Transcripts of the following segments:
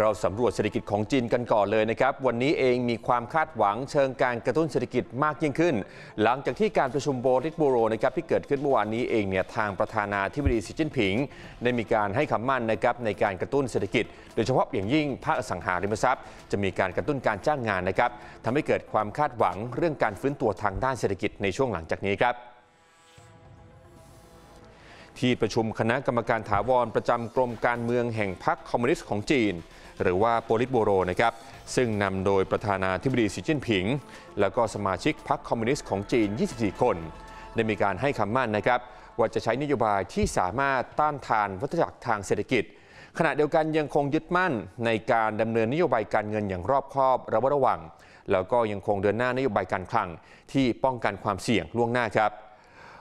เราสำรวจเศรษฐกิจของจีนกันก่อนเลยนะครับ วันนี้เองมีความคาดหวังเชิงการกระตุ้นเศรษฐกิจมากยิ่งขึ้น หลังจากที่การประชุมโบริสบูโรนะครับที่เกิดขึ้นเมื่อวานนี้เองเนี่ยทางประธานาธิบดีสีจิ้นผิง ได้มีการให้คำมั่นนะครับในการกระตุ้นเศรษฐกิจ โดยเฉพาะอย่างยิ่งภาคอสังหาริมทรัพย์ จะมีการกระตุ้นการจ้างงานนะครับทำให้เกิดความคาดหวังเรื่องการฟื้นตัวทางด้านเศรษฐกิจในช่วงหลังจากนี้ครับที่ประชุมคณะกรรมการถาวรประจำกรมการเมืองแห่งพรรคคอมมิวนิสต์ของจีน หรือว่าโปลิตบูโรนะครับซึ่งนำโดยประธานาธิบดีสีจิ้นผิง แล้วก็สมาชิกพรรคคอมมิวนิสต์ของจีน 24 คน ได้มีการให้คำมั่นนะครับ ว่าจะใช้นโยบายที่สามารถต้านทานวัฏจักรทางเศรษฐกิจ ขณะเดียวกันยังคงยึดมั่นในการดำเนินนโยบายการเงินอย่างรอบคอบ ระมัดระวัง แล้วก็ยังคงเดินหน้านโยบายการคลัง ที่ป้องกันความเสี่ยงล่วงหน้าครับ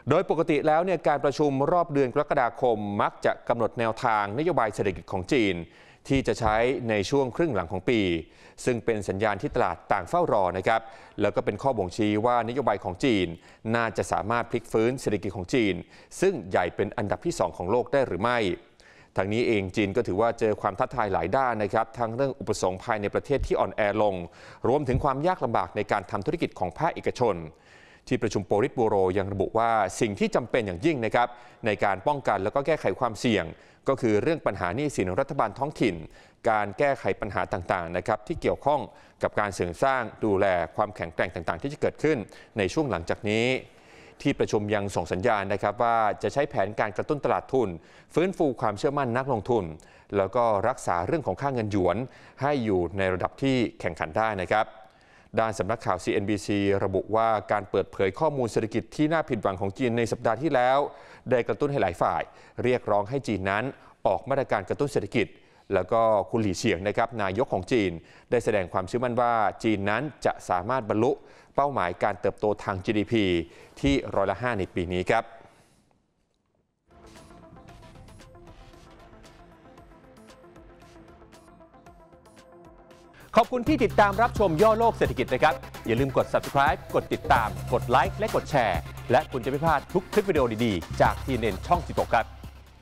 โดยปกติแล้วเนี่ยการประชุมรอบเดือนกรกฎาคมมักจะกำหนดแนวทางนโยบายเศรษฐกิจของจีน ที่จะใช้ในช่วงครึ่งหลังของปี ซึ่งเป็นสัญญาณที่ตลาดต่างเฝ้ารอนะครับแล้วก็เป็นข้อบ่งชี้ว่านโยบายของจีนน่าจะสามารถพลิกฟื้นเศรษฐกิจของจีน ซึ่งใหญ่เป็นอันดับที่ 2 ของโลกได้หรือไม่ทางนี้เองจีนก็ถือว่าเจอความท้าทายหลายด้านนะครับทั้งเรื่องอุปสงค์ภายในประเทศที่อ่อนแอลง รวมถึงความยากลำบากในการทำธุรกิจของภาคเอกชนที่ประชุมโปริตบูโรยังระบุว่าสิ่งที่จำเป็นอย่างยิ่งนะครับ ในการป้องกันแล้วก็แก้ไขความเสี่ยงก็คือเรื่องปัญหาหนี้สินรัฐบาลท้องถิ่น การแก้ไขปัญหาต่างๆนะครับ ที่เกี่ยวข้องกับการเสริมสร้างดูแลความแข็งแกร่งต่างๆ ที่จะเกิดขึ้นในช่วงหลังจากนี้ ที่ประชุมยังส่งสัญญาณนะครับ ว่าจะใช้แผนการกระตุ้นตลาดทุน ฟื้นฟูความเชื่อมั่นนักลงทุน แล้วก็รักษาเรื่องของค่าเงินหยวน ให้อยู่ในระดับที่แข่งขันได้นะครับด้านสำนักข่าว CNBC ระบุว่าการเปิดเผยข้อมูลเศรษฐกิจที่น่าผิดหวังของจีนในสัปดาห์ที่แล้ว ได้กระตุ้นให้หลายฝ่ายเรียกร้องให้จีนนั้นออกมาตรการกระตุ้นเศรษฐกิจ แล้วก็คุณหลี่เฉียงนะครับนายกของจีนได้แสดงความเชื่อมั่นว่าจีนนั้นจะสามารถบรรลุเป้าหมายการเติบโตทาง GDP ที่ร้อยละ5ในปีนี้ครับขอบคุณที่ติดตามรับชมย่อโลกเศรษฐกิจนะครับ อย่าลืมกด subscribe กดติดตาม กดไลค์และกดแชร์ และคุณจะไม่พลาดทุกคลิปวิดีโอดี ๆ จากทีเน็นช่องหกครับ